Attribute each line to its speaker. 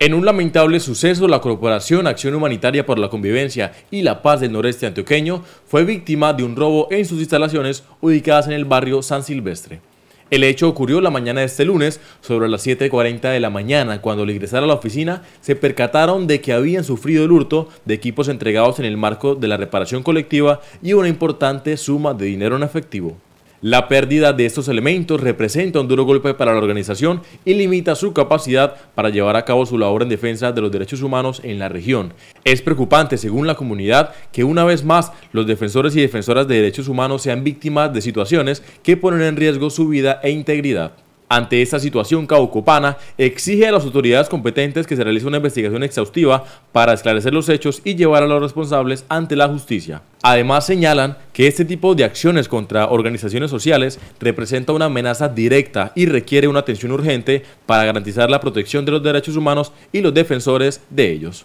Speaker 1: En un lamentable suceso, la Corporación Acción Humanitaria por la Convivencia y la Paz del Noreste Antioqueño fue víctima de un robo en sus instalaciones ubicadas en el barrio San Silvestre. El hecho ocurrió la mañana de este lunes, sobre las 7.40 de la mañana, cuando al ingresar a la oficina se percataron de que habían sufrido el hurto de equipos entregados en el marco de la reparación colectiva y una importante suma de dinero en efectivo. La pérdida de estos elementos representa un duro golpe para la organización y limita su capacidad para llevar a cabo su labor en defensa de los derechos humanos en la región. Es preocupante, según la comunidad, que una vez más los defensores y defensoras de derechos humanos sean víctimas de situaciones que ponen en riesgo su vida e integridad. Ante esta situación, Caucopana exige a las autoridades competentes que se realice una investigación exhaustiva para esclarecer los hechos y llevar a los responsables ante la justicia. Además, señalan que este tipo de acciones contra organizaciones sociales representa una amenaza directa y requiere una atención urgente para garantizar la protección de los derechos humanos y los defensores de ellos.